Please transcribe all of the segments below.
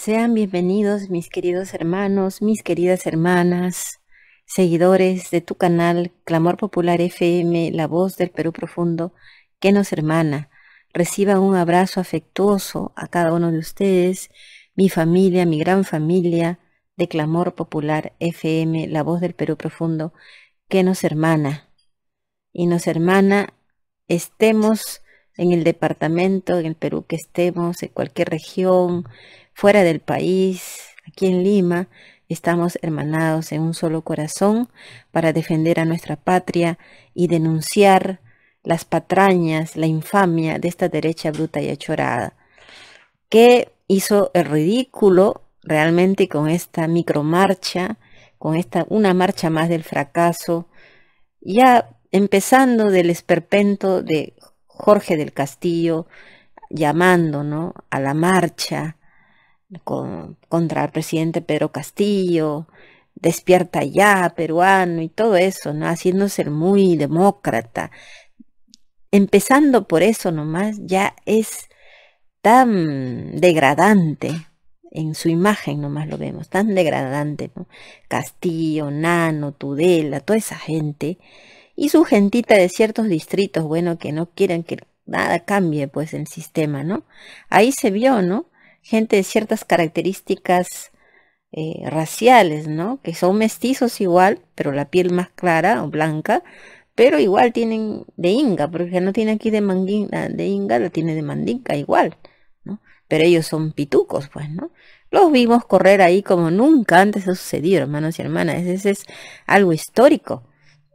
Sean bienvenidos mis queridos hermanos, mis queridas hermanas, seguidores de tu canal Clamor Popular FM, la voz del Perú profundo que nos hermana. reciba un abrazo afectuoso a cada uno de ustedes, mi familia, mi gran familia de Clamor Popular FM, la voz del Perú profundo que nos hermana. Y nos hermana, estemos en el departamento, en el Perú que estemos, en cualquier región, fuera del país, aquí en Lima, estamos hermanados en un solo corazón para defender a nuestra patria y denunciar las patrañas, la infamia de esta derecha bruta y achorada, que hizo el ridículo realmente con esta micromarcha, con esta una marcha más del fracaso, ya empezando del esperpento de Jorge del Castillo llamando a la marcha, con, contra el presidente Pedro Castillo, despierta ya, peruano y todo eso, ¿no? Haciéndose muy demócrata. Empezando por eso nomás, ya es tan degradante, en su imagen nomás lo vemos, tan degradante, ¿no? Castillo, Nano, Tudela, toda esa gente, y su gentita de ciertos distritos, bueno, que no quieren que nada cambie, pues, el sistema, ¿no? Ahí se vio, ¿no? gente de ciertas características eh, raciales, ¿no? Que son mestizos igual, pero la piel más clara o blanca, pero igual tienen de inga, porque no tiene aquí de manguina, de inga, la tiene de mandinga igual, ¿no? Pero ellos son pitucos, pues, ¿no? Los vimos correr ahí como nunca antes ha sucedido, hermanos y hermanas. Ese es algo histórico.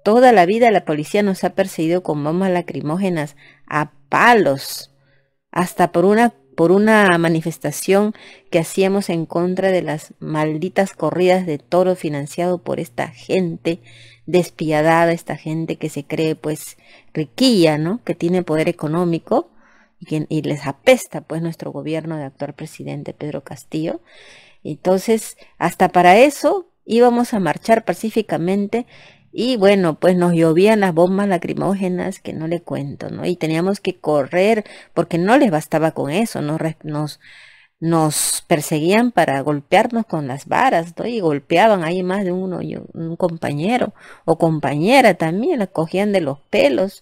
Toda la vida la policía nos ha perseguido con bombas lacrimógenas a palos, hasta por una por una manifestación que hacíamos en contra de las malditas corridas de toro financiado por esta gente despiadada, esta gente que se cree pues riquilla, ¿no? Que tiene poder económico y, y les apesta pues nuestro gobierno de actual presidente Pedro Castillo. Entonces, hasta para eso íbamos a marchar pacíficamente y bueno, pues nos llovían las bombas lacrimógenas que no le cuento, ¿no? Y teníamos que correr porque no les bastaba con eso, nos, nos, nos perseguían para golpearnos con las varas, ¿no? Y golpeaban ahí más de uno, un compañero o compañera también, la cogían de los pelos.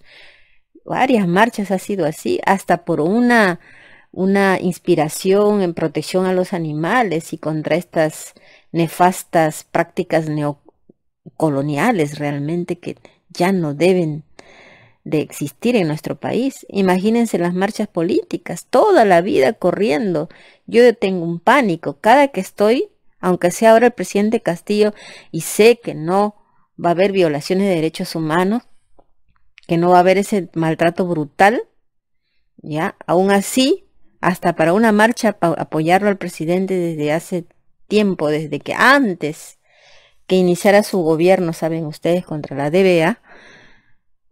Varias marchas ha sido así, hasta por una, una inspiración en protección a los animales y contra estas nefastas prácticas neocoloniales coloniales realmente que ya no deben de existir en nuestro país. Imagínense las marchas políticas, toda la vida corriendo. Yo tengo un pánico cada que estoy, aunque sea ahora el presidente Castillo y sé que no va a haber violaciones de derechos humanos, que no va a haber ese maltrato brutal, ya, aún así, hasta para una marcha apoyarlo al presidente desde hace tiempo, desde que antes que iniciara su gobierno, saben ustedes, contra la DBA,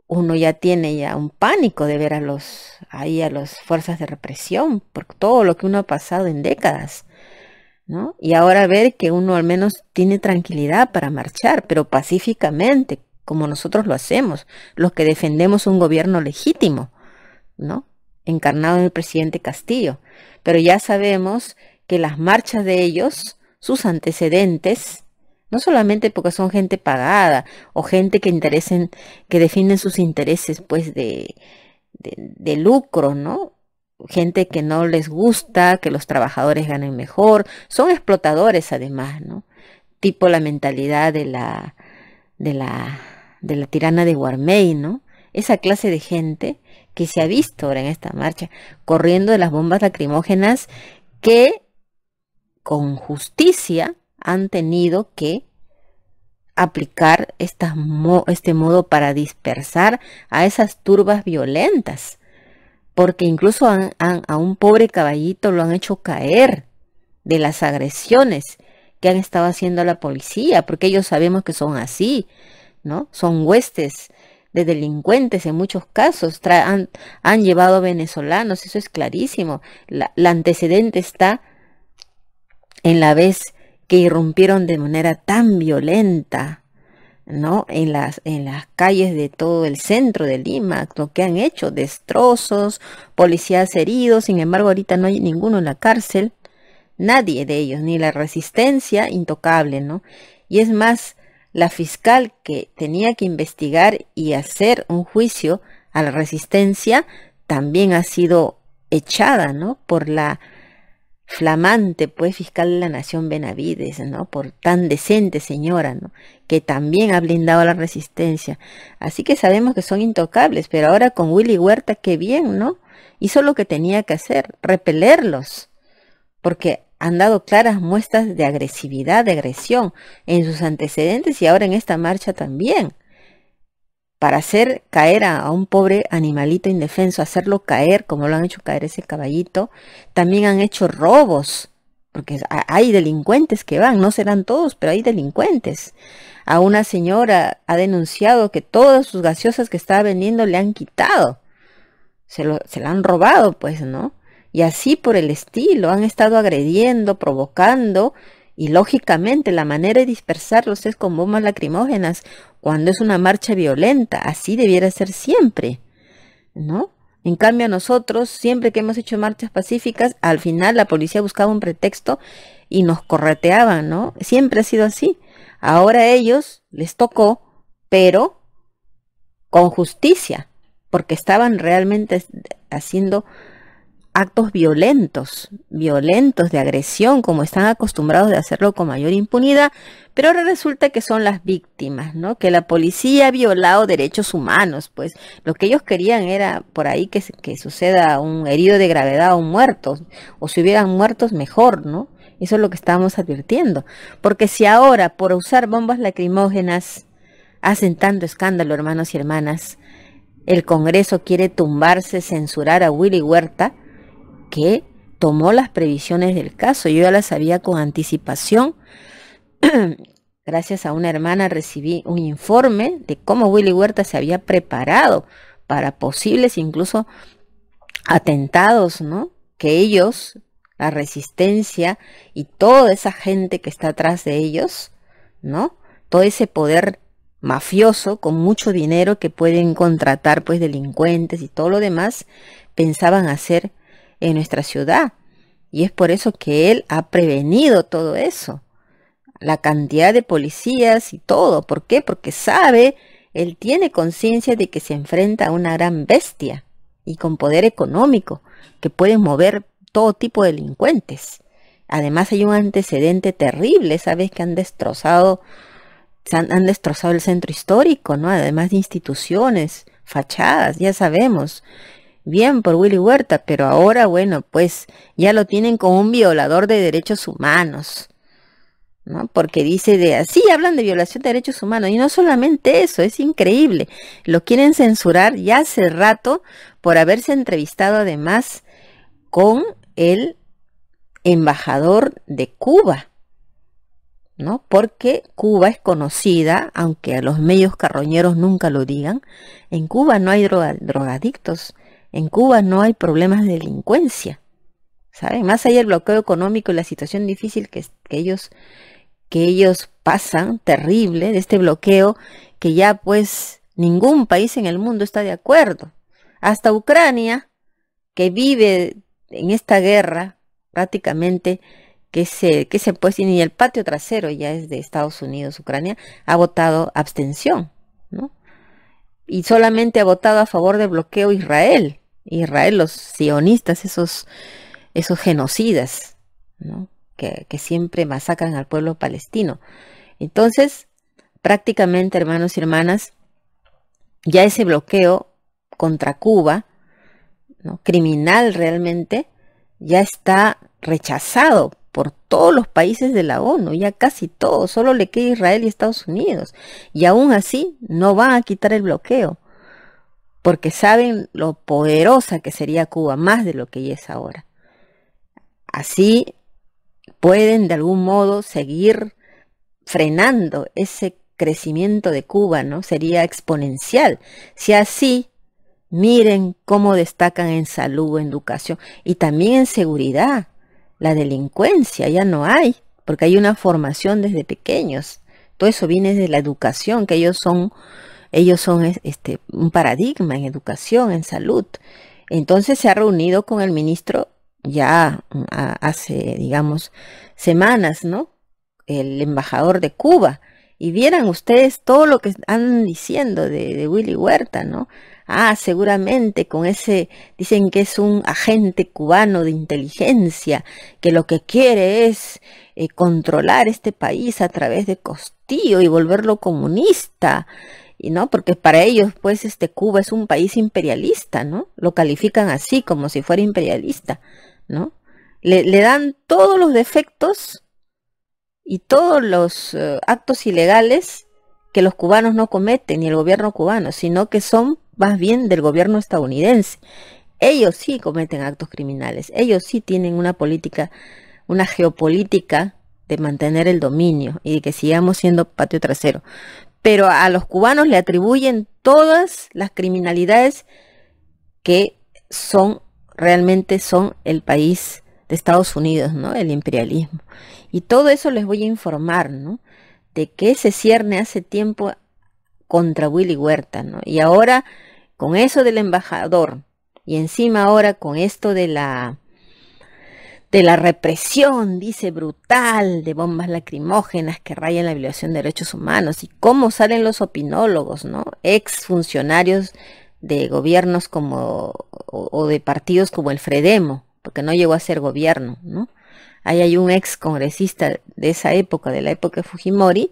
uno ya tiene ya un pánico de ver a los ahí a las fuerzas de represión por todo lo que uno ha pasado en décadas, ¿no? Y ahora ver que uno al menos tiene tranquilidad para marchar, pero pacíficamente, como nosotros lo hacemos, los que defendemos un gobierno legítimo, ¿no? Encarnado en el presidente Castillo. Pero ya sabemos que las marchas de ellos, sus antecedentes, no solamente porque son gente pagada o gente que interesen, que defienden sus intereses pues de, lucro, ¿no? Gente que no les gusta, que los trabajadores ganen mejor, son explotadores además, ¿no? Tipo la mentalidad de la, de la, de la tirana de Guarmey, ¿no? Esa clase de gente que se ha visto ahora en esta marcha, corriendo de las bombas lacrimógenas que con justicia han tenido que aplicar esta este modo para dispersar a esas turbas violentas, porque incluso han, a un pobre caballito lo han hecho caer de las agresiones que han estado haciendo la policía, porque ellos sabemos que son así, ¿no? Son huestes de delincuentes en muchos casos, han, han, llevado venezolanos, eso es clarísimo. La, la antecedente está en la vez que irrumpieron de manera tan violenta ¿no? En las, en las calles de todo el centro de Lima, lo que han hecho, destrozos, policías heridos, sin embargo ahorita no hay ninguno en la cárcel, nadie de ellos, ni la resistencia intocable, ¿no? Y es más, la fiscal que tenía que investigar y hacer un juicio a la resistencia, también ha sido echada, ¿no? Por la flamante pues fiscal de la nación Benavides, ¿no? Por tan decente señora, ¿no? Que también ha blindado la resistencia. Así que sabemos que son intocables, pero ahora con Willy Huerta, qué bien, ¿no? Hizo lo que tenía que hacer, repelerlos, porque han dado claras muestras de agresividad, de agresión en sus antecedentes y ahora en esta marcha también para hacer caer a, un pobre animalito indefenso, hacerlo caer como lo han hecho caer ese caballito, también han hecho robos, porque hay delincuentes que van, no serán todos, pero hay delincuentes. A una señora ha denunciado que todas sus gaseosas que estaba vendiendo le han quitado, se, se la han robado, pues, ¿no? Y así por el estilo, han estado agrediendo, provocando, y lógicamente la manera de dispersarlos es con bombas lacrimógenas cuando es una marcha violenta. Así debiera ser siempre, ¿no? En cambio, nosotros, siempre que hemos hecho marchas pacíficas, al final la policía buscaba un pretexto y nos correteaba, ¿no? Siempre ha sido así. Ahora a ellos les tocó, pero con justicia, porque estaban realmente haciendo actos violentos, violentos de agresión, como están acostumbrados de hacerlo con mayor impunidad, pero ahora resulta que son las víctimas, ¿no? Que la policía ha violado derechos humanos, pues lo que ellos querían era por ahí que, que suceda un herido de gravedad o un muerto, o si hubieran muertos mejor, ¿no? Eso es lo que estábamos advirtiendo, porque si ahora por usar bombas lacrimógenas hacen tanto escándalo, hermanos y hermanas, el Congreso quiere tumbarse, censurar a Willy Huerta, que tomó las previsiones del caso. Yo ya las sabía con anticipación. Gracias a una hermana recibí un informe de cómo Willy Huerta se había preparado para posibles incluso atentados, ¿no? Que ellos, la resistencia y toda esa gente que está atrás de ellos, ¿no? Todo ese poder mafioso con mucho dinero que pueden contratar pues delincuentes y todo lo demás, pensaban hacer en nuestra ciudad. Y es por eso que él ha prevenido todo eso. La cantidad de policías y todo. ¿Por qué? Porque sabe, él tiene conciencia de que se enfrenta a una gran bestia y con poder económico que puede mover todo tipo de delincuentes. Además hay un antecedente terrible, sabes que han destrozado han, destrozado el centro histórico, ¿no? Además de instituciones, fachadas, ya sabemos. Bien por Willy Huerta, pero ahora, bueno, pues ya lo tienen como un violador de derechos humanos. ¿no? Porque dice de así hablan de violación de derechos humanos y no solamente eso, es increíble. Lo quieren censurar ya hace rato por haberse entrevistado además con el embajador de Cuba. ¿No? Porque Cuba es conocida, aunque a los medios carroñeros nunca lo digan, en Cuba no hay drogadictos. En Cuba no hay problemas de delincuencia, ¿saben? Más allá del bloqueo económico y la situación difícil que, ellos que ellos pasan, terrible, de este bloqueo que ya pues ningún país en el mundo está de acuerdo. Hasta Ucrania, que vive en esta guerra prácticamente, que se, que se pues, y el patio trasero ya es de Estados Unidos, Ucrania, ha votado abstención, ¿no? Y solamente ha votado a favor del bloqueo Israel. Israel, los sionistas, esos, esos genocidas, que, siempre masacran al pueblo palestino. Entonces, prácticamente, hermanos y hermanas, ya ese bloqueo contra Cuba, ¿no? criminal realmente, ya está rechazado por todos los países de la ONU, ya casi todos, solo le queda Israel y Estados Unidos. Y aún así no van a quitar el bloqueo porque saben lo poderosa que sería Cuba, más de lo que es ahora. Así pueden de algún modo seguir frenando ese crecimiento de Cuba, ¿no? Sería exponencial. Si así, miren cómo destacan en salud, en educación y también en seguridad. La delincuencia ya no hay, porque hay una formación desde pequeños. Todo eso viene de la educación, que ellos son ellos son este, un paradigma en educación, en salud. Entonces se ha reunido con el ministro ya mm, hace, digamos, semanas, ¿no? El embajador de Cuba. Y vieran ustedes todo lo que están diciendo de, Willy Huerta, ¿no? Ah, seguramente con ese, dicen que es un agente cubano de inteligencia, que lo que quiere es eh, controlar este país a través de costillo y volverlo comunista y no, porque para ellos, pues, este Cuba es un país imperialista, ¿no? Lo califican así, como si fuera imperialista, ¿no? Le, dan todos los defectos y todos los eh, actos ilegales que los cubanos no cometen, ni el gobierno cubano, sino que son más bien del gobierno estadounidense. Ellos sí cometen actos criminales, ellos sí tienen una política, una geopolítica de mantener el dominio y de que sigamos siendo patio trasero pero a los cubanos le atribuyen todas las criminalidades que son realmente son el país de Estados Unidos, ¿no? El imperialismo. Y todo eso les voy a informar, ¿no? De que se cierne hace tiempo contra Willy Huerta, ¿no? Y ahora con eso del embajador y encima ahora con esto de la de la represión, dice, brutal, de bombas lacrimógenas que rayan la violación de derechos humanos, y cómo salen los opinólogos, ¿no? Ex funcionarios de gobiernos como, o, de partidos como el Fredemo, porque no llegó a ser gobierno, ¿no? Ahí hay un ex congresista de esa época, de la época de Fujimori,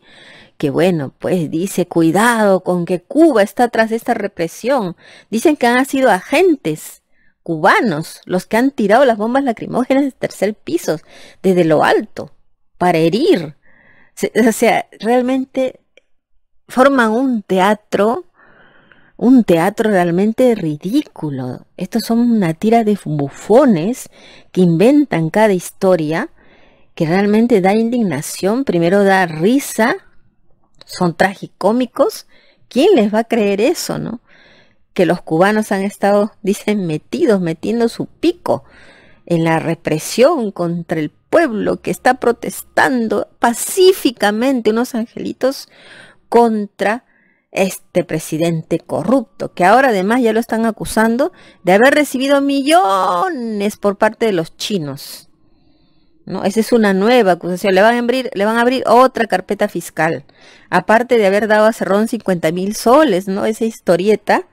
que bueno, pues dice, cuidado con que Cuba está tras esta represión. Dicen que han sido agentes cubanos los que han tirado las bombas lacrimógenas de tercer piso, desde lo alto, para herir. O sea, realmente forman un teatro, un teatro realmente ridículo. Estos son una tira de bufones que inventan cada historia que realmente da indignación, primero da risa, son tragicómicos. ¿Quién les va a creer eso, no? que los cubanos han estado, dicen, metidos, metiendo su pico en la represión contra el pueblo que está protestando pacíficamente unos angelitos contra este presidente corrupto, que ahora además ya lo están acusando de haber recibido millones por parte de los chinos. ¿No? Esa es una nueva acusación. Le van, a abrir, le van a abrir otra carpeta fiscal. Aparte de haber dado a Cerrón 50 mil soles, ¿no? Esa historieta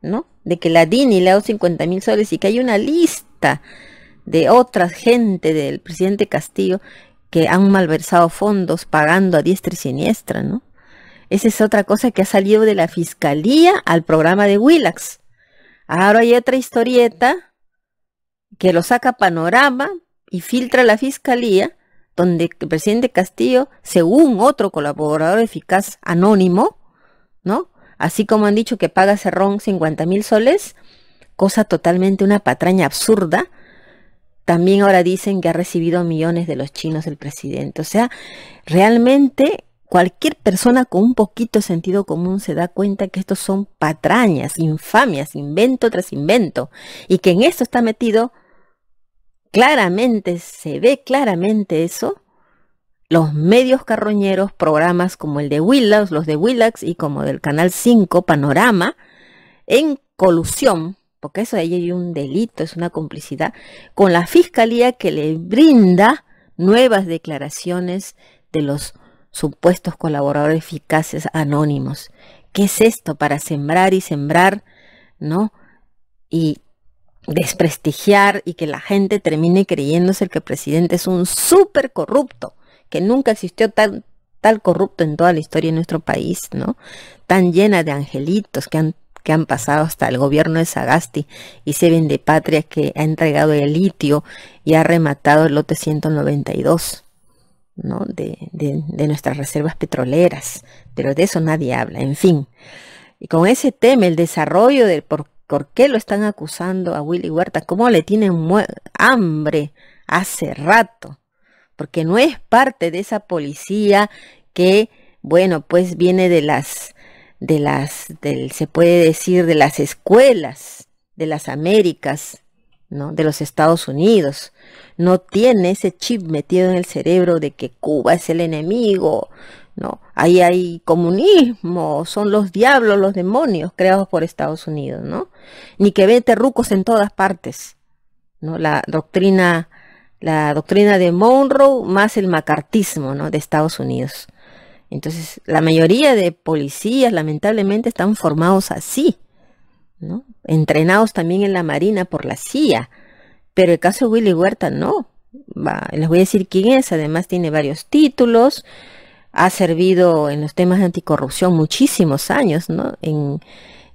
¿no? De que la DINI le ha dado 50 mil soles y que hay una lista de otra gente del presidente Castillo que han malversado fondos pagando a diestra y siniestra, ¿no? Esa es otra cosa que ha salido de la fiscalía al programa de Willax. Ahora hay otra historieta que lo saca Panorama y filtra la fiscalía, donde el presidente Castillo, según otro colaborador eficaz anónimo, ¿no? así como han dicho que paga Cerrón 50 mil soles, cosa totalmente una patraña absurda, también ahora dicen que ha recibido millones de los chinos el presidente. O sea, realmente cualquier persona con un poquito de sentido común se da cuenta que estos son patrañas, infamias, invento tras invento, y que en esto está metido claramente, se ve claramente eso, los medios carroñeros, programas como el de Willax, los de Willax y como del Canal 5, Panorama, en colusión, porque eso ahí hay un delito, es una complicidad, con la fiscalía que le brinda nuevas declaraciones de los supuestos colaboradores eficaces anónimos. ¿Qué es esto para sembrar y sembrar, no? Y desprestigiar y que la gente termine creyéndose que el presidente es un súper corrupto que nunca existió tan tal corrupto en toda la historia de nuestro país, ¿no? Tan llena de angelitos que han, que han pasado hasta el gobierno de Sagasti y se ven de patria que ha entregado el litio y ha rematado el lote 192. ¿no? De, de, nuestras reservas petroleras, pero de eso nadie habla, en fin. Y con ese tema, el desarrollo del por, por qué lo están acusando a Willy Huerta, cómo le tienen hambre hace rato, porque no es parte de esa policía que, bueno, pues viene de las, de las, del, se puede decir, de las escuelas de las Américas, ¿no? De los Estados Unidos. No tiene ese chip metido en el cerebro de que Cuba es el enemigo, ¿no? Ahí hay comunismo, son los diablos, los demonios creados por Estados Unidos, ¿no? Ni que vete rucos en todas partes, ¿no? La doctrina la doctrina de Monroe más el macartismo ¿no? de Estados Unidos. Entonces, la mayoría de policías, lamentablemente, están formados así, ¿no? entrenados también en la Marina por la CIA. Pero el caso de Willy Huerta no. les voy a decir quién es. Además, tiene varios títulos. Ha servido en los temas de anticorrupción muchísimos años, ¿no? En,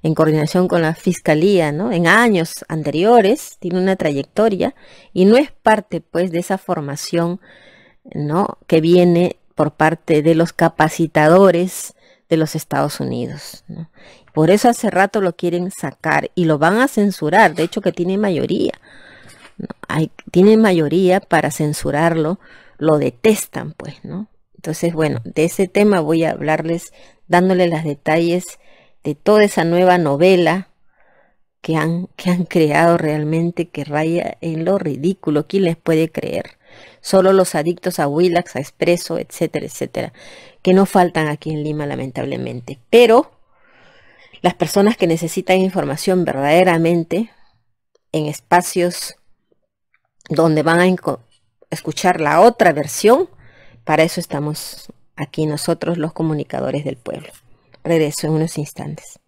en coordinación con la Fiscalía, ¿no? En años anteriores, tiene una trayectoria y no es parte, pues, de esa formación, ¿no? Que viene por parte de los capacitadores de los Estados Unidos. ¿no? Por eso hace rato lo quieren sacar y lo van a censurar, de hecho que tiene mayoría. Hay, tiene mayoría para censurarlo, lo detestan, pues, ¿no? Entonces, bueno, de ese tema voy a hablarles dándole los detalles de toda esa nueva novela que han, que han creado realmente que raya en lo ridículo. ¿Quién les puede creer? Solo los adictos a Willax, a Expreso, etcétera, etcétera, que no faltan aquí en Lima lamentablemente. Pero las personas que necesitan información verdaderamente en espacios donde van a escuchar la otra versión, para eso estamos aquí nosotros los comunicadores del pueblo. Regreso en unos instantes.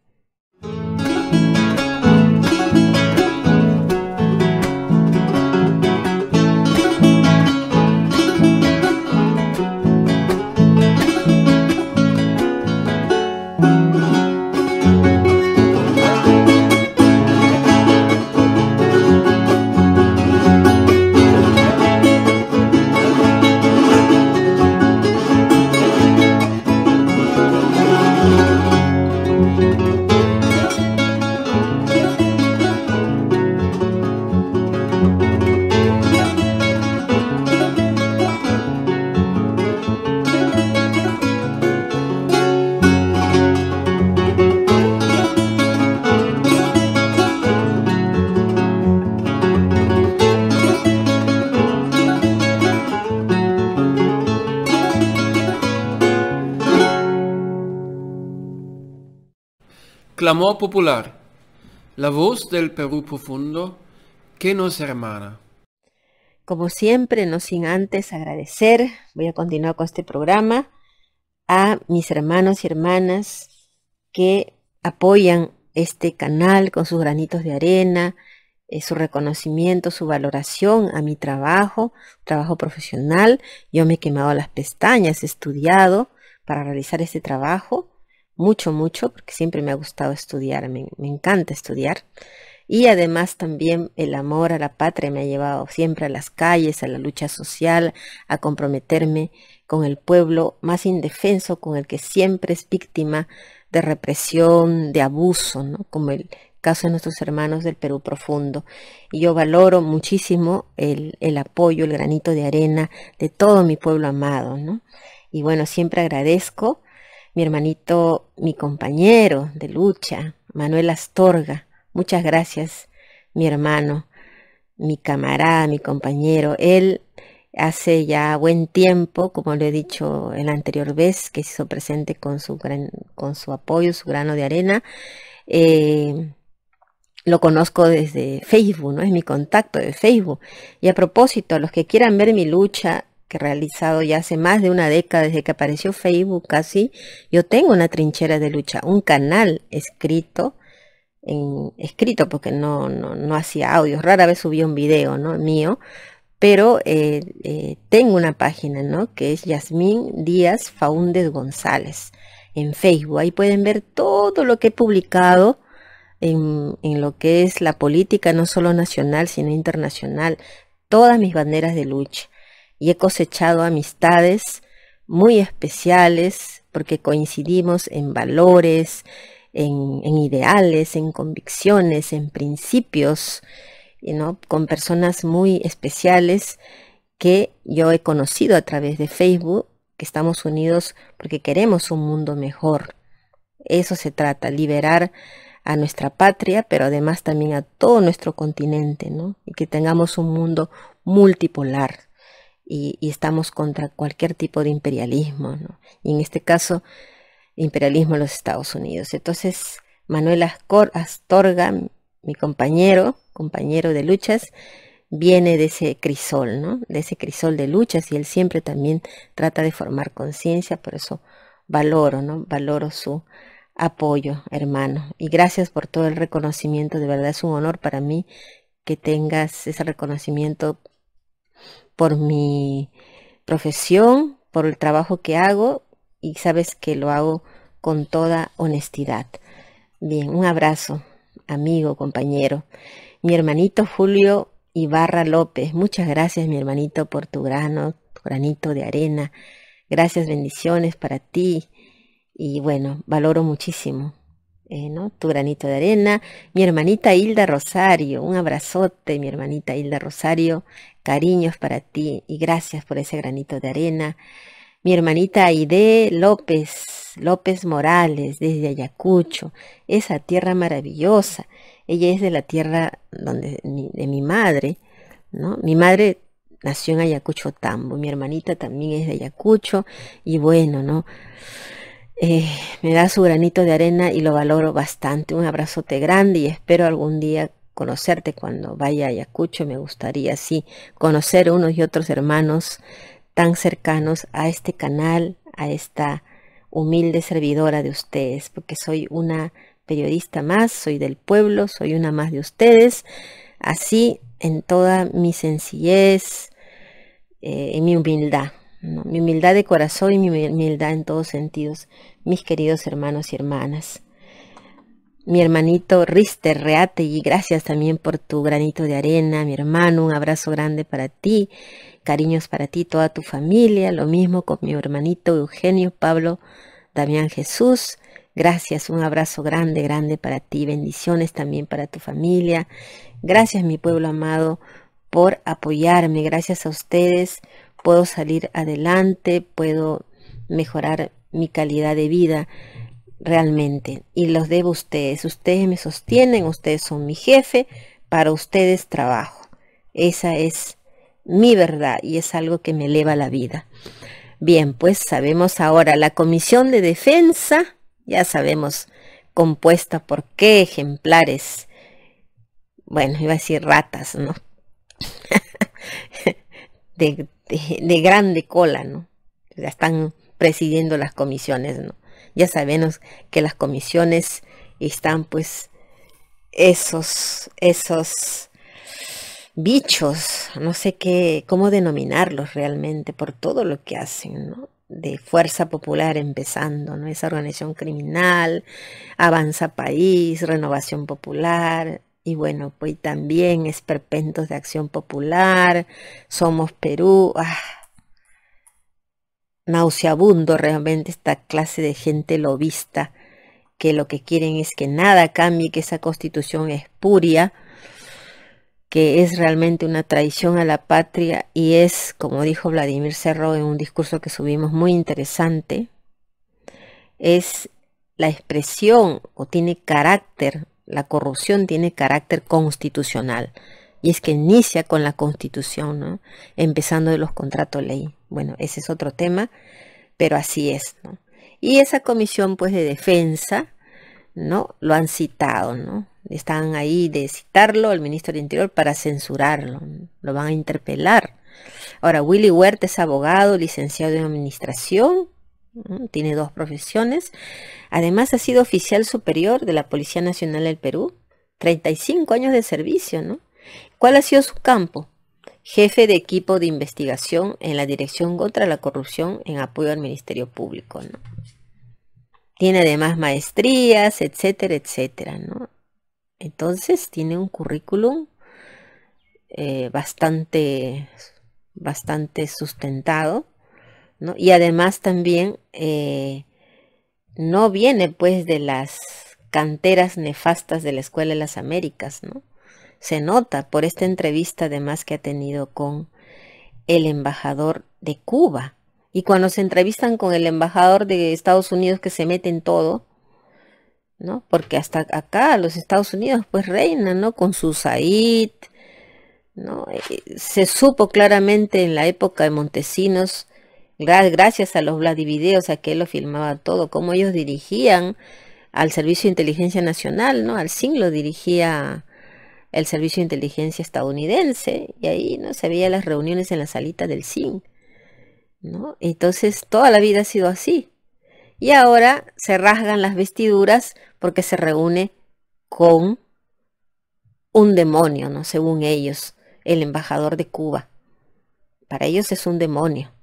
amor popular, la voz del Perú profundo que nos hermana. Como siempre, no sin antes agradecer, voy a continuar con este programa, a mis hermanos y hermanas que apoyan este canal con sus granitos de arena, eh, su reconocimiento, su valoración a mi trabajo, trabajo profesional. Yo me he quemado las pestañas, he estudiado para realizar este trabajo mucho, mucho, porque siempre me ha gustado estudiar, me, encanta estudiar. Y además también el amor a la patria me ha llevado siempre a las calles, a la lucha social, a comprometerme con el pueblo más indefenso, con el que siempre es víctima de represión, de abuso, como el caso de nuestros hermanos del Perú profundo. Y yo valoro muchísimo el, apoyo, el granito de arena de todo mi pueblo amado. Y bueno, siempre agradezco mi hermanito, mi compañero de lucha, Manuel Astorga. Muchas gracias, mi hermano, mi camarada, mi compañero. Él hace ya buen tiempo, como lo he dicho en la anterior vez, que se hizo presente con su, gran, con su apoyo, su grano de arena. Eh, lo conozco desde Facebook, ¿no? Es mi contacto de Facebook. Y a propósito, a los que quieran ver mi lucha que he realizado ya hace más de una década desde que apareció Facebook casi, yo tengo una trinchera de lucha, un canal escrito, escrito porque no, no, hacía audios, rara vez subía un video ¿no? mío, pero eh, eh, tengo una página ¿no? que es Yasmín Díaz Faúndez González en Facebook. Ahí pueden ver todo lo que he publicado en, en lo que es la política, no solo nacional, sino internacional, todas mis banderas de lucha y he cosechado amistades muy especiales porque coincidimos en valores, en, ideales, en convicciones, en principios, ¿no? con personas muy especiales que yo he conocido a través de Facebook, que estamos unidos porque queremos un mundo mejor. Eso se trata, liberar a nuestra patria, pero además también a todo nuestro continente, ¿no? Y que tengamos un mundo multipolar, y, estamos contra cualquier tipo de imperialismo, ¿no? y en este caso, imperialismo de los Estados Unidos. Entonces, Manuel Astorga, mi compañero, compañero de luchas, viene de ese crisol, ¿no? De ese crisol de luchas y él siempre también trata de formar conciencia, por eso valoro, ¿no? Valoro su apoyo, hermano. Y gracias por todo el reconocimiento, de verdad es un honor para mí que tengas ese reconocimiento por mi profesión, por el trabajo que hago y sabes que lo hago con toda honestidad. Bien, un abrazo, amigo, compañero. Mi hermanito Julio Ibarra López, muchas gracias mi hermanito por tu grano, tu granito de arena. Gracias, bendiciones para ti. Y bueno, valoro muchísimo eh, tu granito de arena. Mi hermanita Hilda Rosario, un abrazote, mi hermanita Hilda Rosario, cariños para ti y gracias por ese granito de arena. Mi hermanita Aide López, López Morales, desde Ayacucho, esa tierra maravillosa. Ella es de la tierra donde, de mi madre, ¿no? Mi madre nació en Ayacucho Tambo, mi hermanita también es de Ayacucho y bueno, ¿no? Eh, me da su granito de arena y lo valoro bastante. Un abrazote grande y espero algún día conocerte cuando vaya a Ayacucho. Me gustaría, así conocer unos y otros hermanos tan cercanos a este canal, a esta humilde servidora de ustedes, porque soy una periodista más, soy del pueblo, soy una más de ustedes. Así, en toda mi sencillez, eh, y en mi humildad mi humildad de corazón y mi humildad en todos sentidos, mis queridos hermanos y hermanas. Mi hermanito Rister Reate, y gracias también por tu granito de arena, mi hermano, un abrazo grande para ti, cariños para ti, toda tu familia, lo mismo con mi hermanito Eugenio Pablo Damián Jesús, Gracias, un abrazo grande, grande para ti, bendiciones también para tu familia. Gracias, mi pueblo amado, por apoyarme. Gracias a ustedes puedo salir adelante, puedo mejorar mi calidad de vida realmente. Y los debo a ustedes. Ustedes me sostienen, ustedes son mi jefe, para ustedes trabajo. Esa es mi verdad y es algo que me eleva la vida. Bien, pues sabemos ahora la Comisión de Defensa, ya sabemos, compuesta por qué ejemplares, bueno, iba a decir ratas, ¿no? de de, grande cola, ¿no? Ya están presidiendo las comisiones, ¿no? Ya sabemos que las comisiones están pues esos, esos bichos, no sé qué, cómo denominarlos realmente por todo lo que hacen, ¿no? de Fuerza Popular empezando, ¿no? Esa organización criminal, Avanza País, Renovación Popular, y bueno, pues también esperpentos de Acción Popular, Somos Perú, ah, nauseabundo realmente esta clase de gente lobista que lo que quieren es que nada cambie, que esa constitución es puria, que es realmente una traición a la patria y es, como dijo Vladimir Cerro en un discurso que subimos muy interesante, es la expresión o tiene carácter la corrupción tiene carácter constitucional. Y es que inicia con la constitución, ¿no? empezando de los contratos ley. Bueno, ese es otro tema, pero así es. ¿no? Y esa comisión pues de defensa, ¿no? Lo han citado, ¿no? Están ahí de citarlo al ministro del Interior para censurarlo, lo van a interpelar. Ahora, Willy Huerta es abogado, licenciado en administración, Mm, tiene dos profesiones. Además ha sido oficial superior de la Policía Nacional del Perú, 35 años de servicio, ¿no? ¿Cuál ha sido su campo? Jefe de equipo de investigación en la Dirección contra la Corrupción en apoyo al Ministerio Público, ¿no? Tiene además maestrías, etcétera, etcétera, ¿no? Entonces tiene un currículum eh, bastante sustentado y además también eh, no viene pues de las canteras nefastas de la Escuela de las Américas, ¿no? Se nota por esta entrevista además que ha tenido con el embajador de Cuba. Y cuando se entrevistan con el embajador de Estados Unidos que se mete en todo, ¿no? Porque hasta acá los Estados Unidos pues reinan, ¿no? Con su Said, ¿no? Eh, se supo claramente en la época de Montesinos gracias a los Vladivideos, a que él lo filmaba todo, cómo ellos dirigían al Servicio de Inteligencia Nacional, ¿no? Al CIN lo dirigía el Servicio de Inteligencia estadounidense y ahí, ¿no? Se veían las reuniones en la salita del CIN ¿no? Entonces, toda la vida ha sido así. Y ahora se rasgan las vestiduras porque se reúne con un demonio, ¿no? Según ellos, el embajador de Cuba. Para ellos es un demonio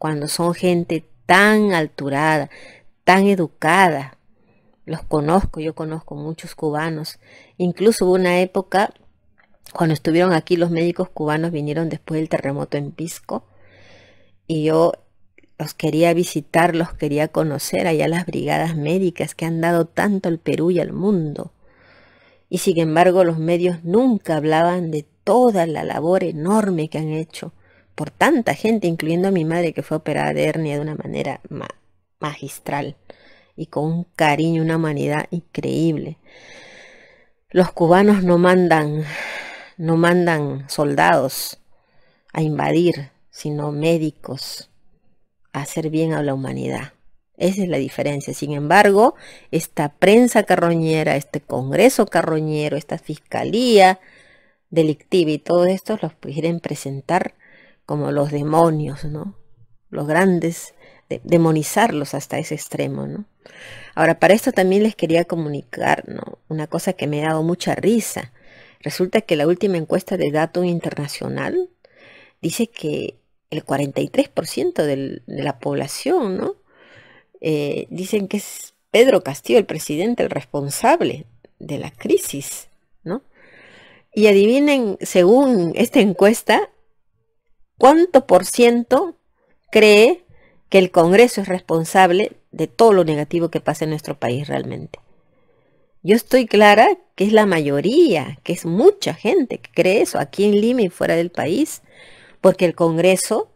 cuando son gente tan alturada, tan educada. Los conozco, yo conozco muchos cubanos. Incluso hubo una época, cuando estuvieron aquí los médicos cubanos, vinieron después del terremoto en Pisco, y yo los quería visitar, los quería conocer allá las brigadas médicas que han dado tanto al Perú y al mundo. Y sin embargo los medios nunca hablaban de toda la labor enorme que han hecho por tanta gente, incluyendo a mi madre que fue operada de hernia de una manera magistral y con un cariño, una humanidad increíble. Los cubanos no mandan, no mandan soldados a invadir, sino médicos a hacer bien a la humanidad. Esa es la diferencia. Sin embargo, esta prensa carroñera, este Congreso carroñero, esta fiscalía delictiva y todo esto los quieren presentar como los demonios, ¿no? Los grandes, demonizarlos hasta ese extremo, ¿no? Ahora, para esto también les quería comunicar, ¿no? Una cosa que me ha dado mucha risa. Resulta que la última encuesta de Datum Internacional dice que el 43% de la población, ¿no? Eh, dicen que es Pedro Castillo, el presidente, el responsable de la crisis, ¿no? Y adivinen, según esta encuesta, ¿Cuánto por ciento cree que el Congreso es responsable de todo lo negativo que pasa en nuestro país realmente? Yo estoy clara que es la mayoría, que es mucha gente que cree eso, aquí en Lima y fuera del país, porque el Congreso,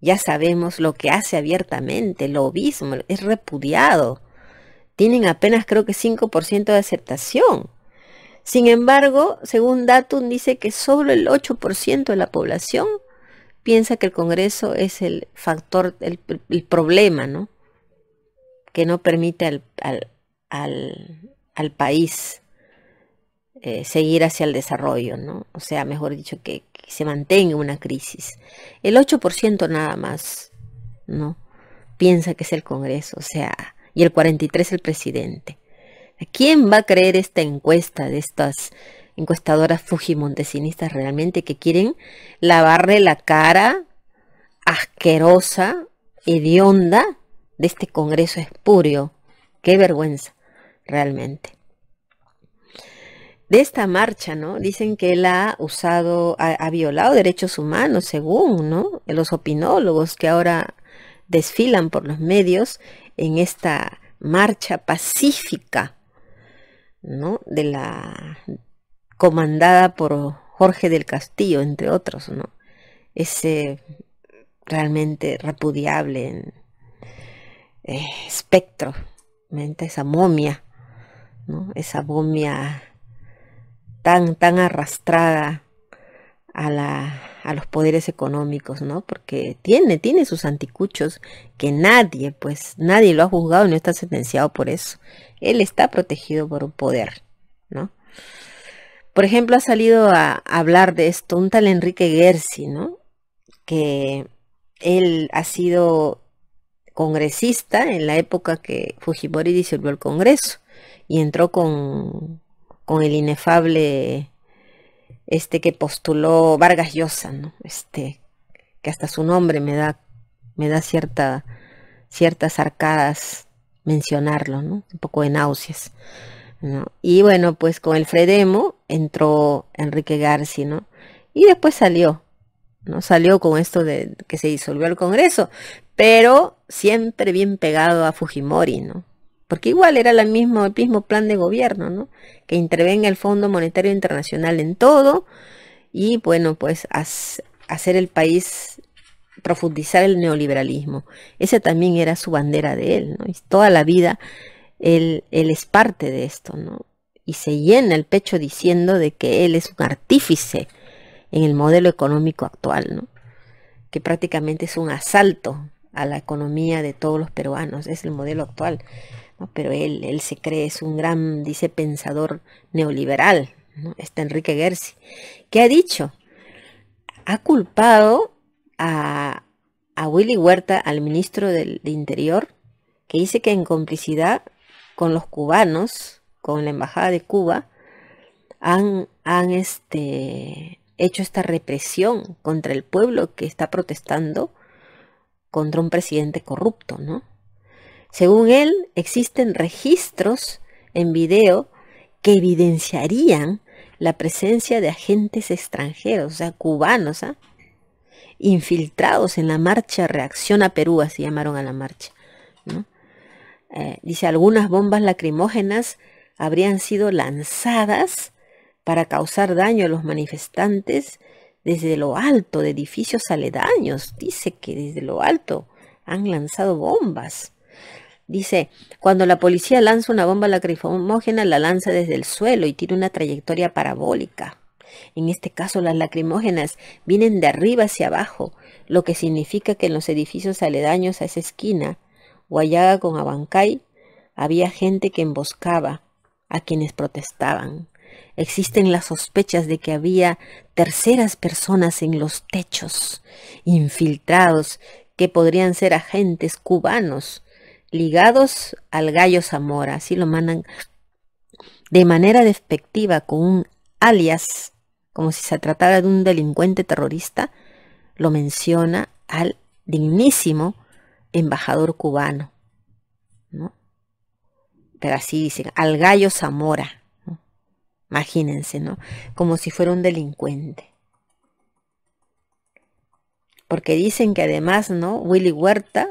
ya sabemos lo que hace abiertamente, lo obismo, es repudiado. Tienen apenas creo que 5% de aceptación. Sin embargo, según Datum dice que solo el 8% de la población piensa que el Congreso es el factor, el, problema, ¿no? Que no permite al, al, al, país eh, seguir hacia el desarrollo, ¿no? O sea, mejor dicho, que, se mantenga una crisis. El 8% nada más, ¿no? Piensa que es el Congreso, o sea, y el 43% el presidente. quién va a creer esta encuesta de estas encuestadoras fujimontesinistas realmente que quieren lavarle la cara asquerosa, hedionda de este Congreso espurio. Qué vergüenza, realmente. De esta marcha, ¿no? Dicen que él ha usado, ha, violado derechos humanos, según, ¿no? Los opinólogos que ahora desfilan por los medios en esta marcha pacífica, ¿no? De la comandada por Jorge del Castillo, entre otros, ¿no? Ese realmente repudiable eh, espectro, ¿mente? esa momia, ¿no? Esa momia tan, tan arrastrada a, a los poderes económicos, ¿no? Porque tiene, tiene sus anticuchos que nadie, pues nadie lo ha juzgado y no está sentenciado por eso. Él está protegido por un poder, ¿no? Por ejemplo, ha salido a hablar de esto un tal Enrique Gersi, ¿no? Que él ha sido congresista en la época que Fujimori disolvió el Congreso y entró con, con el inefable este que postuló Vargas Llosa, ¿no? Este, que hasta su nombre me da, me da cierta, ciertas arcadas mencionarlo, ¿no? Un poco de náuseas. Y bueno, pues con el Fredemo entró Enrique Garci, ¿no? Y después salió, ¿no? Salió con esto de que se disolvió el Congreso, pero siempre bien pegado a Fujimori, ¿no? Porque igual era el mismo plan de gobierno, ¿no? Que intervenga el Fondo Monetario Internacional en todo y, bueno, pues hacer el país profundizar el neoliberalismo. Esa también era su bandera de él, ¿no? Y toda la vida él, es parte de esto, ¿no? Y se llena el pecho diciendo de que él es un artífice en el modelo económico actual, ¿no? Que prácticamente es un asalto a la economía de todos los peruanos, es el modelo actual, Pero él, él se cree, es un gran, dice, pensador neoliberal, ¿no? Está Enrique Gersi, que ha dicho, ha culpado a, a Willy Huerta, al ministro del, Interior, que dice que en complicidad con los cubanos, con la Embajada de Cuba, han, han este, hecho esta represión contra el pueblo que está protestando contra un presidente corrupto, ¿no? Según él, existen registros en video que evidenciarían la presencia de agentes extranjeros, o sea, cubanos, ¿ah? infiltrados en la marcha Reacción a Perú, así llamaron a la marcha, ¿no? Eh, dice, algunas bombas lacrimógenas habrían sido lanzadas para causar daño a los manifestantes desde lo alto de edificios aledaños. Dice que desde lo alto han lanzado bombas. Dice, cuando la policía lanza una bomba lacrimógena, la lanza desde el suelo y tiene una trayectoria parabólica. En este caso, las lacrimógenas vienen de arriba hacia abajo, lo que significa que en los edificios aledaños a esa esquina Guayaga con Abancay, había gente que emboscaba a quienes protestaban. Existen las sospechas de que había terceras personas en los techos, infiltrados, que podrían ser agentes cubanos, ligados al gallo Zamora, así lo mandan de manera despectiva, con un alias, como si se tratara de un delincuente terrorista, lo menciona al dignísimo embajador cubano. ¿no? Pero así dicen, al gallo Zamora. Imagínense, ¿no? Como si fuera un delincuente. Porque dicen que además, ¿no? Willy Huerta,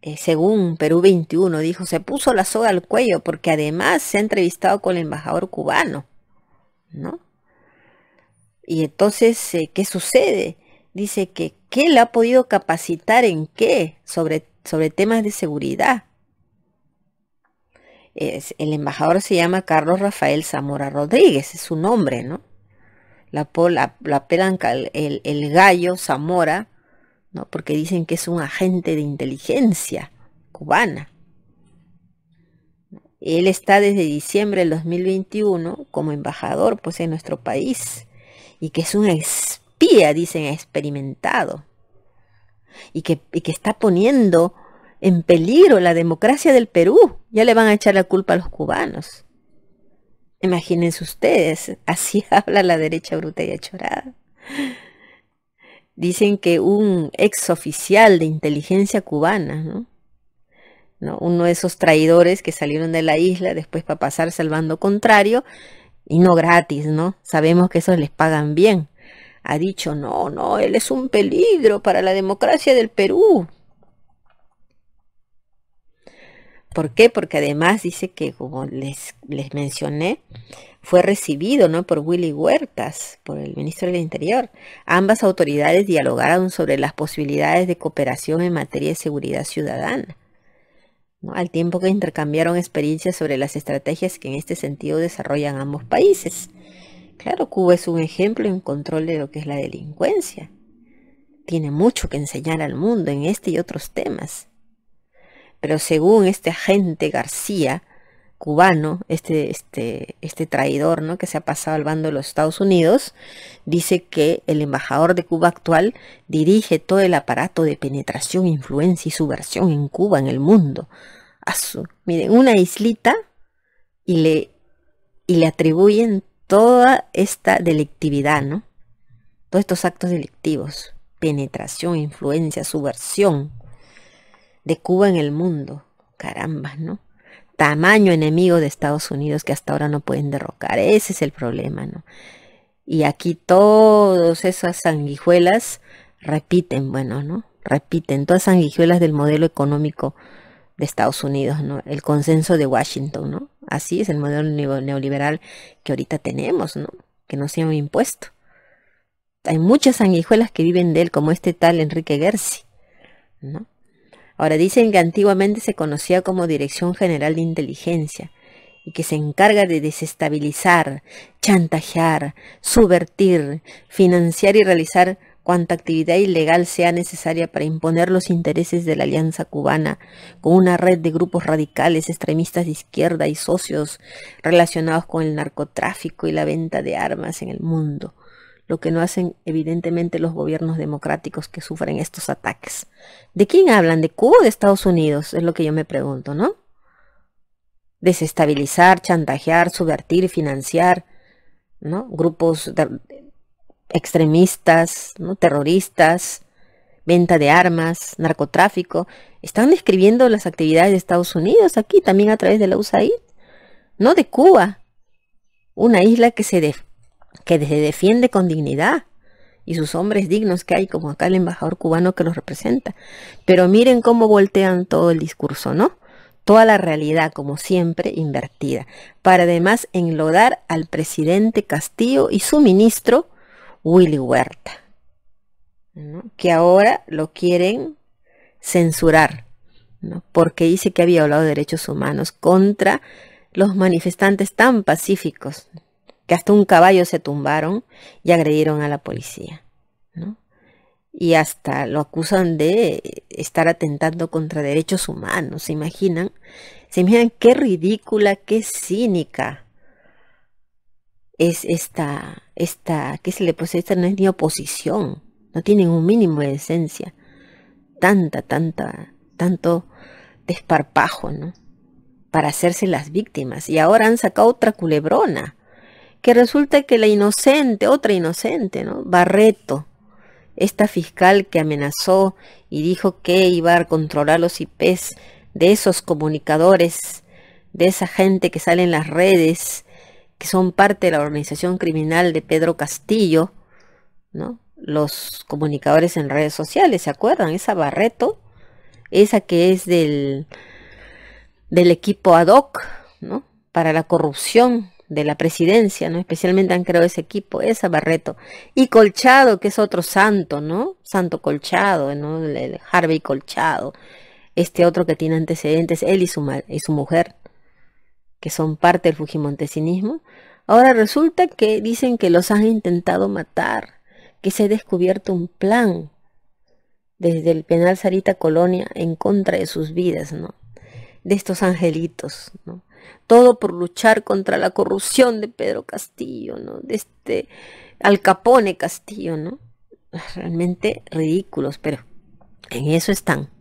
eh, según Perú 21, dijo, se puso la soga al cuello porque además se ha entrevistado con el embajador cubano, ¿no? Y entonces, eh, ¿qué sucede? dice que ¿qué le ha podido capacitar en qué? Sobre, sobre temas de seguridad. Es, el embajador se llama Carlos Rafael Zamora Rodríguez, es su nombre, ¿no? La, la, la pelan el, el, gallo Zamora, ¿no? Porque dicen que es un agente de inteligencia cubana. Él está desde diciembre del 2021 como embajador pues, en nuestro país y que es un experto dicen, experimentado, y que, y que está poniendo en peligro la democracia del Perú. Ya le van a echar la culpa a los cubanos. Imagínense ustedes, así habla la derecha bruta y achorada. Dicen que un ex oficial de inteligencia cubana, ¿no? uno de esos traidores que salieron de la isla después para pasarse al bando contrario, y no gratis, ¿no? Sabemos que esos les pagan bien ha dicho, no, no, él es un peligro para la democracia del Perú. ¿Por qué? Porque además dice que, como les, les mencioné, fue recibido ¿no? por Willy Huertas, por el ministro del Interior. Ambas autoridades dialogaron sobre las posibilidades de cooperación en materia de seguridad ciudadana, ¿no? al tiempo que intercambiaron experiencias sobre las estrategias que en este sentido desarrollan ambos países. Claro, Cuba es un ejemplo en control de lo que es la delincuencia. Tiene mucho que enseñar al mundo en este y otros temas. Pero según este agente García, cubano, este, este, este traidor ¿no? que se ha pasado al bando de los Estados Unidos, dice que el embajador de Cuba actual dirige todo el aparato de penetración, influencia y subversión en Cuba, en el mundo. miren, una islita y le, y le atribuyen toda esta delictividad, ¿no? Todos estos actos delictivos, penetración, influencia, subversión de Cuba en el mundo, caramba, ¿no? Tamaño enemigo de Estados Unidos que hasta ahora no pueden derrocar, ese es el problema, ¿no? Y aquí todas esas sanguijuelas repiten, bueno, ¿no? Repiten, todas sanguijuelas del modelo económico de Estados Unidos, ¿no? El consenso de Washington, ¿no? Así es el modelo neoliberal que ahorita tenemos, ¿no? Que nos han impuesto. Hay muchas sanguijuelas que viven de él, como este tal Enrique Gersi, ¿no? Ahora dicen que antiguamente se conocía como Dirección General de Inteligencia y que se encarga de desestabilizar, chantajear, subvertir, financiar y realizar cuanta actividad ilegal sea necesaria para imponer los intereses de la Alianza Cubana, con una red de grupos radicales, extremistas de izquierda y socios relacionados con el narcotráfico y la venta de armas en el mundo, lo que no hacen evidentemente los gobiernos democráticos que sufren estos ataques. ¿De quién hablan? ¿De Cuba o de Estados Unidos? Es lo que yo me pregunto, ¿no? Desestabilizar, chantajear, subvertir, financiar, ¿no? Grupos extremistas, ¿no? terroristas, venta de armas, narcotráfico, están describiendo las actividades de Estados Unidos aquí, también a través de la USAID, no de Cuba, una isla que se, que se defiende con dignidad y sus hombres dignos que hay, como acá el embajador cubano que los representa. Pero miren cómo voltean todo el discurso, ¿no? Toda la realidad, como siempre, invertida, para además enlodar al presidente Castillo y su ministro, Willy Huerta, que ahora lo quieren censurar, porque dice que había hablado de derechos humanos contra los manifestantes tan pacíficos, que hasta un caballo se tumbaron y agredieron a la policía. Y hasta lo acusan de estar atentando contra derechos humanos, ¿se imaginan? ¿Se imaginan qué ridícula, qué cínica es esta, esta, ¿qué se le posee? Esta no es ni oposición, no tienen un mínimo de esencia. Tanta, tanta, tanto desparpajo, ¿no? Para hacerse las víctimas. Y ahora han sacado otra culebrona, que resulta que la inocente, otra inocente, ¿no? Barreto, esta fiscal que amenazó y dijo que iba a controlar los IPs de esos comunicadores, de esa gente que sale en las redes, que son parte de la organización criminal de Pedro Castillo, ¿no? Los comunicadores en redes sociales, ¿se acuerdan? Esa Barreto, esa que es del, del equipo ad hoc, ¿no? Para la corrupción de la presidencia, ¿no? Especialmente han creado ese equipo, esa Barreto. Y Colchado, que es otro santo, ¿no? Santo Colchado, ¿no? Harvey Colchado. Este otro que tiene antecedentes, él y su, y su mujer que son parte del fujimontesinismo, ahora resulta que dicen que los han intentado matar, que se ha descubierto un plan desde el penal Sarita Colonia en contra de sus vidas, ¿no? De estos angelitos, Todo por luchar contra la corrupción de Pedro Castillo, ¿no? De este Al Capone Castillo, ¿no? Realmente ridículos, pero en eso están.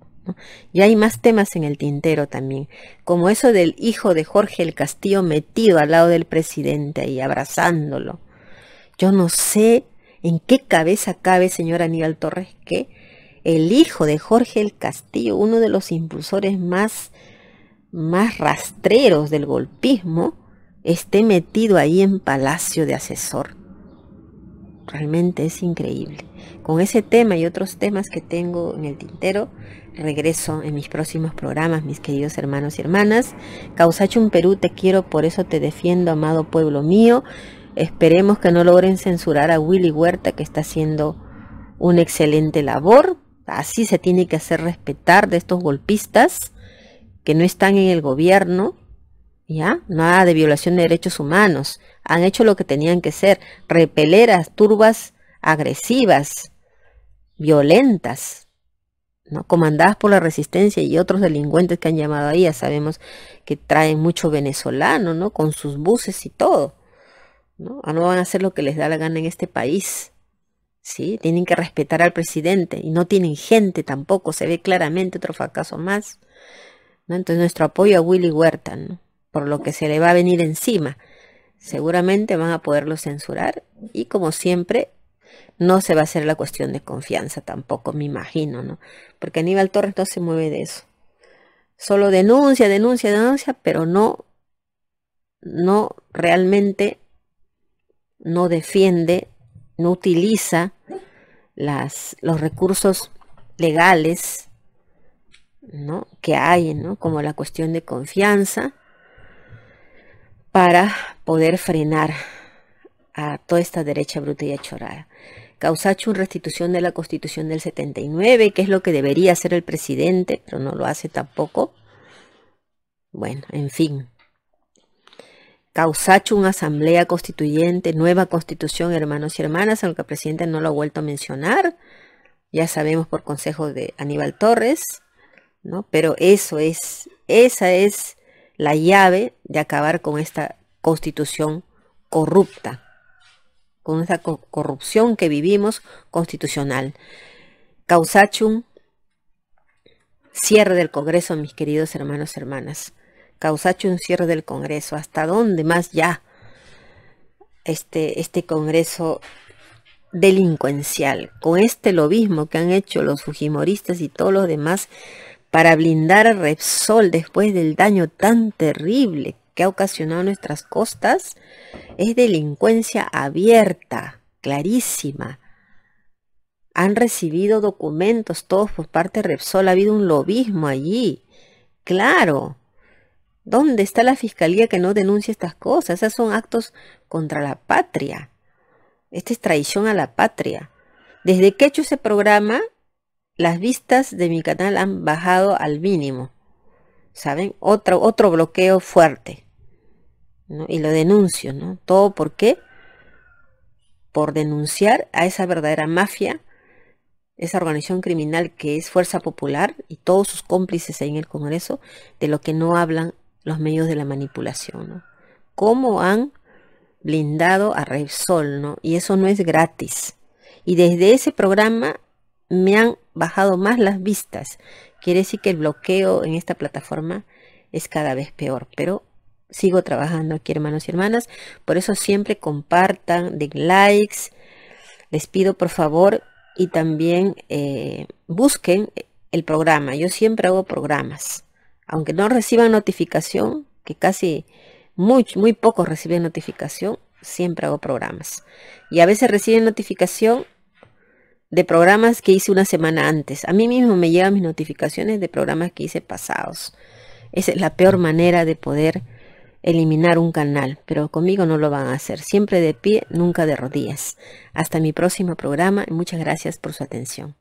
Y hay más temas en el tintero también, como eso del hijo de Jorge el Castillo metido al lado del presidente y abrazándolo. Yo no sé en qué cabeza cabe, señora Aníbal Torres, que el hijo de Jorge el Castillo, uno de los impulsores más, más rastreros del golpismo, esté metido ahí en Palacio de Asesor. Realmente es increíble. Con ese tema y otros temas que tengo en el tintero, regreso en mis próximos programas, mis queridos hermanos y hermanas. un Perú, te quiero, por eso te defiendo, amado pueblo mío. Esperemos que no logren censurar a Willy Huerta, que está haciendo una excelente labor. Así se tiene que hacer respetar de estos golpistas que no están en el gobierno, ¿ya? Nada de violación de derechos humanos han hecho lo que tenían que ser, repeleras, turbas agresivas, violentas, ¿no? comandadas por la resistencia y otros delincuentes que han llamado ahí, ya sabemos que traen mucho venezolano, ¿no? Con sus buses y todo, ¿no? Ah, van a hacer lo que les da la gana en este país, ¿sí? Tienen que respetar al presidente y no tienen gente tampoco, se ve claramente otro fracaso más, Entonces nuestro apoyo a Willy Huerta, Por lo que se le va a venir encima. Seguramente van a poderlo censurar y como siempre no se va a hacer la cuestión de confianza tampoco, me imagino, ¿no? Porque Aníbal Torres no se mueve de eso. Solo denuncia, denuncia, denuncia, pero no, no realmente no defiende, no utiliza las, los recursos legales ¿no? que hay, ¿no? como la cuestión de confianza para poder frenar a toda esta derecha bruta y achorada. una restitución de la constitución del 79, que es lo que debería hacer el presidente, pero no lo hace tampoco. Bueno, en fin. una asamblea constituyente, nueva constitución, hermanos y hermanas, aunque el presidente no lo ha vuelto a mencionar. Ya sabemos por consejo de Aníbal Torres, ¿no? Pero eso es, esa es la llave de acabar con esta constitución corrupta, con esta corrupción que vivimos constitucional. Causachum, cierre del Congreso, mis queridos hermanos, y hermanas. Causachum, cierre del Congreso. ¿Hasta dónde más ya este, este Congreso delincuencial? Con este lobismo que han hecho los fujimoristas y todos los demás para blindar a Repsol después del daño tan terrible que ha ocasionado nuestras costas es delincuencia abierta, clarísima. Han recibido documentos todos por parte de Repsol, ha habido un lobismo allí. Claro. ¿Dónde está la fiscalía que no denuncia estas cosas? Esos son actos contra la patria. Esta es traición a la patria. Desde que he hecho ese programa, las vistas de mi canal han bajado al mínimo. ¿Saben? Otro, otro bloqueo fuerte. Y lo denuncio, ¿no? ¿Todo por qué? Por denunciar a esa verdadera mafia, esa organización criminal que es Fuerza Popular y todos sus cómplices ahí en el Congreso, de lo que no hablan los medios de la manipulación, ¿no? ¿Cómo han blindado a Repsol, ¿no? Y eso no es gratis. Y desde ese programa me han bajado más las vistas. Quiere decir que el bloqueo en esta plataforma es cada vez peor, pero sigo trabajando aquí, hermanos y hermanas. Por eso siempre compartan, den likes. Les pido por favor y también eh, busquen el programa. Yo siempre hago programas. Aunque no reciban notificación, que casi muy, muy pocos reciben notificación, siempre hago programas. Y a veces reciben notificación de programas que hice una semana antes. A mí mismo me llegan mis notificaciones de programas que hice pasados. Esa es la peor manera de poder eliminar un canal, pero conmigo no lo van a hacer. Siempre de pie, nunca de rodillas. Hasta mi próximo programa y muchas gracias por su atención.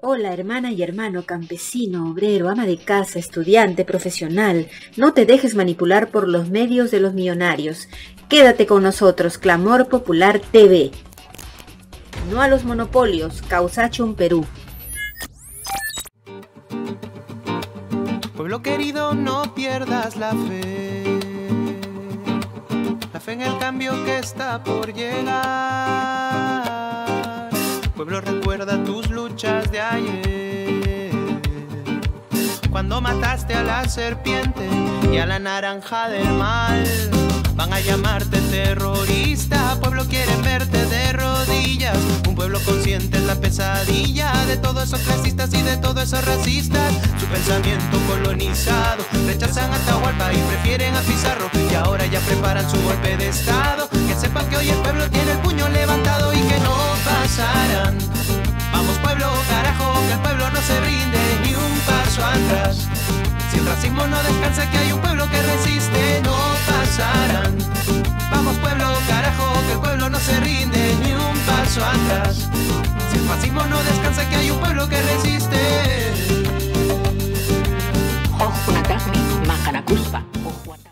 Hola hermana y hermano, campesino, obrero, ama de casa, estudiante, profesional, no te dejes manipular por los medios de los millonarios. Quédate con nosotros, Clamor Popular TV no a los monopolios, causacho en Perú. Pueblo querido, no pierdas la fe. La fe en el cambio que está por llegar. Pueblo, recuerda tus luchas de ayer. Cuando mataste a la serpiente y a la naranja del mal. Van a llamarte terrorista, pueblo quieren verte de rodillas. Un pueblo consciente es la pesadilla de todos esos clasistas y de todos esos racistas. Su pensamiento colonizado, rechazan a Tahualpa y prefieren a Pizarro. Y ahora ya preparan su golpe de estado. Que sepan que hoy el pueblo tiene el puño levantado y que no pasarán. Vamos pueblo, carajo, que el pueblo no se rinde ni un paso atrás. Si el racismo no descansa, que hay un pueblo que resiste, no pasarán. Vamos pueblo, carajo, que el pueblo no se rinde ni un paso atrás. Si el racismo no descansa, que hay un pueblo que resiste. Ojo, una ojo,